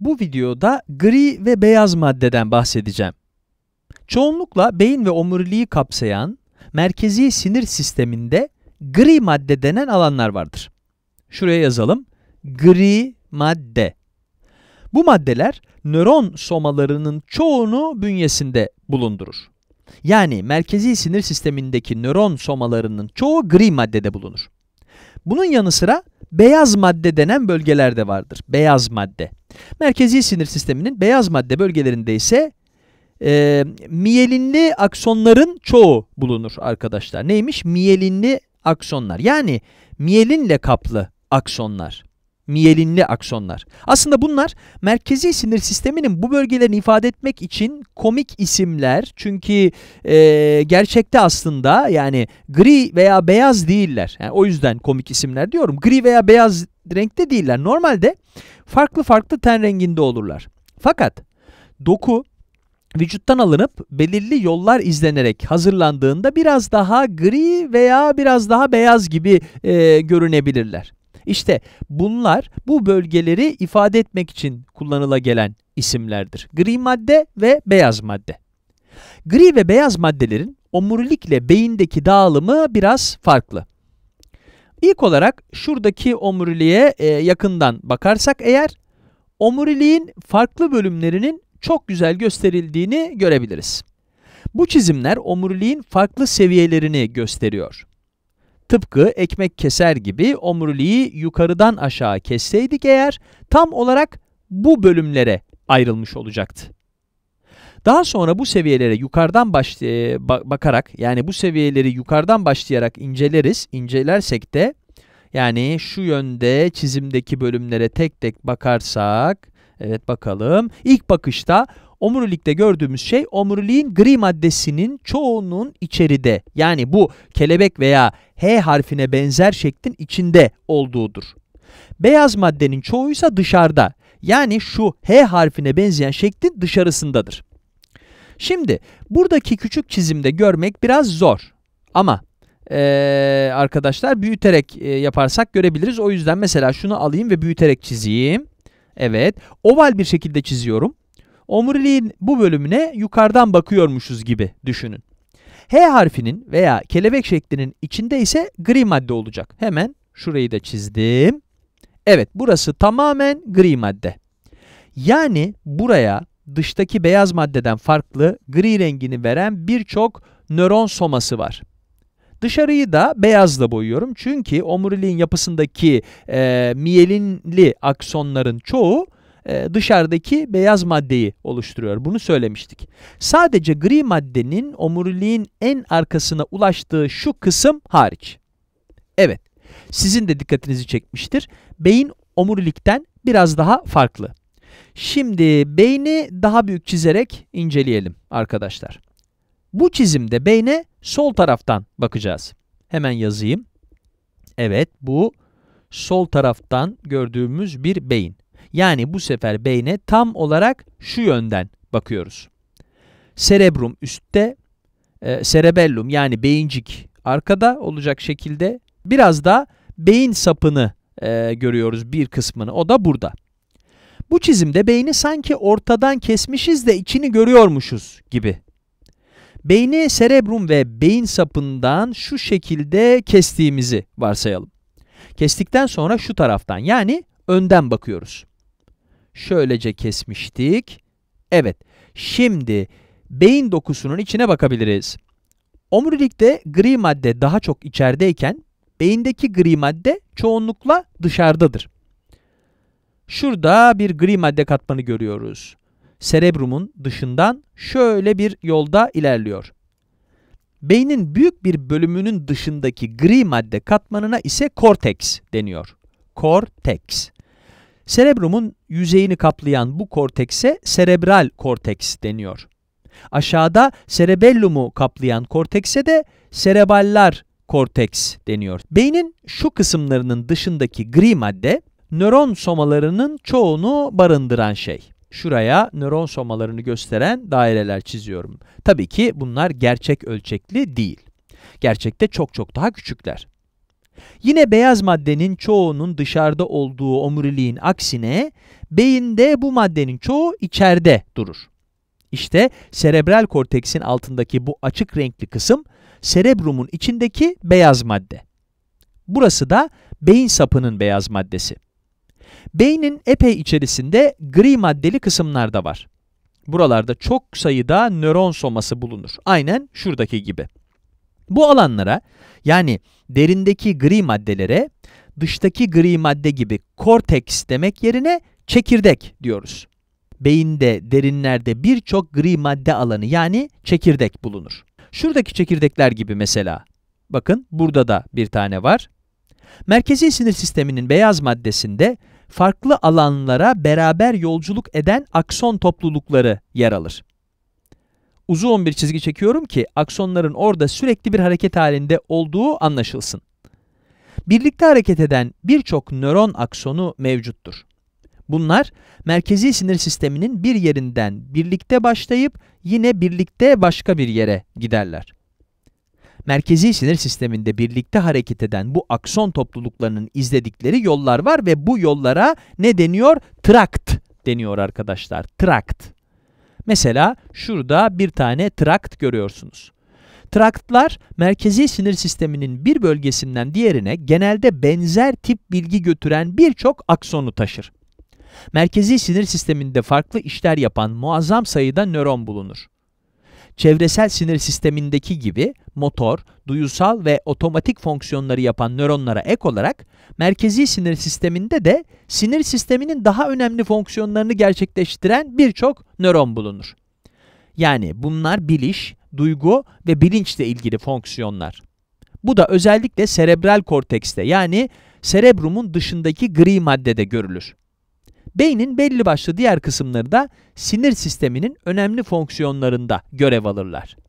Bu videoda gri ve beyaz maddeden bahsedeceğim. Çoğunlukla beyin ve omuriliği kapsayan merkezi sinir sisteminde gri madde denen alanlar vardır. Şuraya yazalım. Gri madde. Bu maddeler nöron somalarının çoğunu bünyesinde bulundurur. Yani merkezi sinir sistemindeki nöron somalarının çoğu gri maddede bulunur. Bunun yanı sıra beyaz madde denen bölgeler de vardır. Beyaz madde. Merkezi sinir sisteminin beyaz madde bölgelerinde ise e, miyelinli aksonların çoğu bulunur arkadaşlar. Neymiş? Miyelinli aksonlar. Yani miyelinle kaplı aksonlar miyelinli aksonlar. Aslında bunlar merkezi sinir sisteminin bu bölgelerini ifade etmek için komik isimler. Çünkü e, gerçekte aslında yani gri veya beyaz değiller. Yani o yüzden komik isimler diyorum. Gri veya beyaz renkte değiller. Normalde farklı farklı ten renginde olurlar. Fakat doku vücuttan alınıp belirli yollar izlenerek hazırlandığında biraz daha gri veya biraz daha beyaz gibi e, görünebilirler. İşte bunlar bu bölgeleri ifade etmek için kullanıla gelen isimlerdir. Gri madde ve beyaz madde. Gri ve beyaz maddelerin omurilikle beyindeki dağılımı biraz farklı. İlk olarak şuradaki omuriliğe e, yakından bakarsak eğer omuriliğin farklı bölümlerinin çok güzel gösterildiğini görebiliriz. Bu çizimler omuriliğin farklı seviyelerini gösteriyor. Tıpkı ekmek keser gibi omuriliği yukarıdan aşağı kesseydik eğer tam olarak bu bölümlere ayrılmış olacaktı. Daha sonra bu seviyelere yukarıdan baş, bakarak yani bu seviyeleri yukarıdan başlayarak inceleriz. incelersek de yani şu yönde çizimdeki bölümlere tek tek bakarsak evet bakalım. ilk bakışta Omurilikte gördüğümüz şey omuriliğin gri maddesinin çoğunun içeride yani bu kelebek veya H harfine benzer şeklin içinde olduğudur. Beyaz maddenin çoğuysa dışarıda yani şu H harfine benzeyen şeklin dışarısındadır. Şimdi buradaki küçük çizimde görmek biraz zor ama ee, arkadaşlar büyüterek e, yaparsak görebiliriz. O yüzden mesela şunu alayım ve büyüterek çizeyim. Evet oval bir şekilde çiziyorum omuriliğin bu bölümüne yukarıdan bakıyormuşuz gibi düşünün. H harfinin veya kelebek şeklinin içinde ise gri madde olacak. Hemen şurayı da çizdim. Evet burası tamamen gri madde. Yani buraya dıştaki beyaz maddeden farklı gri rengini veren birçok nöron soması var. Dışarıyı da beyazla boyuyorum çünkü omuriliğin yapısındaki e, miyelinli aksonların çoğu e, dışarıdaki beyaz maddeyi oluşturuyor. Bunu söylemiştik. Sadece gri maddenin omuriliğin en arkasına ulaştığı şu kısım hariç. Evet, sizin de dikkatinizi çekmiştir. Beyin omurilikten biraz daha farklı. Şimdi beyni daha büyük çizerek inceleyelim arkadaşlar. Bu çizimde beyne sol taraftan bakacağız. Hemen yazayım. Evet bu sol taraftan gördüğümüz bir beyin. Yani bu sefer beyne tam olarak şu yönden bakıyoruz. Serebrum üstte, e, cerebellum yani beyincik arkada olacak şekilde biraz da beyin sapını e, görüyoruz bir kısmını. O da burada. Bu çizimde beyni sanki ortadan kesmişiz de içini görüyormuşuz gibi. Beyni serebrum ve beyin sapından şu şekilde kestiğimizi varsayalım. Kestikten sonra şu taraftan yani önden bakıyoruz şöylece kesmiştik. Evet, şimdi beyin dokusunun içine bakabiliriz. Omurilikte gri madde daha çok içerideyken, beyindeki gri madde çoğunlukla dışarıdadır. Şurada bir gri madde katmanı görüyoruz. Serebrumun dışından şöyle bir yolda ilerliyor. Beynin büyük bir bölümünün dışındaki gri madde katmanına ise korteks deniyor. Korteks. Serebrumun yüzeyini kaplayan bu kortekse serebral korteks deniyor. Aşağıda cerebellumu kaplayan kortekse de sereballar korteks deniyor. Beynin şu kısımlarının dışındaki gri madde nöron somalarının çoğunu barındıran şey. Şuraya nöron somalarını gösteren daireler çiziyorum. Tabii ki bunlar gerçek ölçekli değil. Gerçekte çok çok daha küçükler. Yine beyaz maddenin çoğunun dışarıda olduğu omuriliğin aksine beyinde bu maddenin çoğu içeride durur. İşte serebral korteksin altındaki bu açık renkli kısım serebrumun içindeki beyaz madde. Burası da beyin sapının beyaz maddesi. Beynin epey içerisinde gri maddeli kısımlar da var. Buralarda çok sayıda nöron soması bulunur. Aynen şuradaki gibi. Bu alanlara yani derindeki gri maddelere dıştaki gri madde gibi korteks demek yerine çekirdek diyoruz. Beyinde derinlerde birçok gri madde alanı yani çekirdek bulunur. Şuradaki çekirdekler gibi mesela. Bakın burada da bir tane var. Merkezi sinir sisteminin beyaz maddesinde farklı alanlara beraber yolculuk eden akson toplulukları yer alır uzun bir çizgi çekiyorum ki aksonların orada sürekli bir hareket halinde olduğu anlaşılsın. Birlikte hareket eden birçok nöron aksonu mevcuttur. Bunlar merkezi sinir sisteminin bir yerinden birlikte başlayıp yine birlikte başka bir yere giderler. Merkezi sinir sisteminde birlikte hareket eden bu akson topluluklarının izledikleri yollar var ve bu yollara ne deniyor? Trakt deniyor arkadaşlar. Trakt. Mesela şurada bir tane trakt görüyorsunuz. Traktlar merkezi sinir sisteminin bir bölgesinden diğerine genelde benzer tip bilgi götüren birçok aksonu taşır. Merkezi sinir sisteminde farklı işler yapan muazzam sayıda nöron bulunur çevresel sinir sistemindeki gibi motor, duyusal ve otomatik fonksiyonları yapan nöronlara ek olarak merkezi sinir sisteminde de sinir sisteminin daha önemli fonksiyonlarını gerçekleştiren birçok nöron bulunur. Yani bunlar biliş, duygu ve bilinçle ilgili fonksiyonlar. Bu da özellikle serebral kortekste yani serebrumun dışındaki gri maddede görülür. Beynin belli başlı diğer kısımları da sinir sisteminin önemli fonksiyonlarında görev alırlar.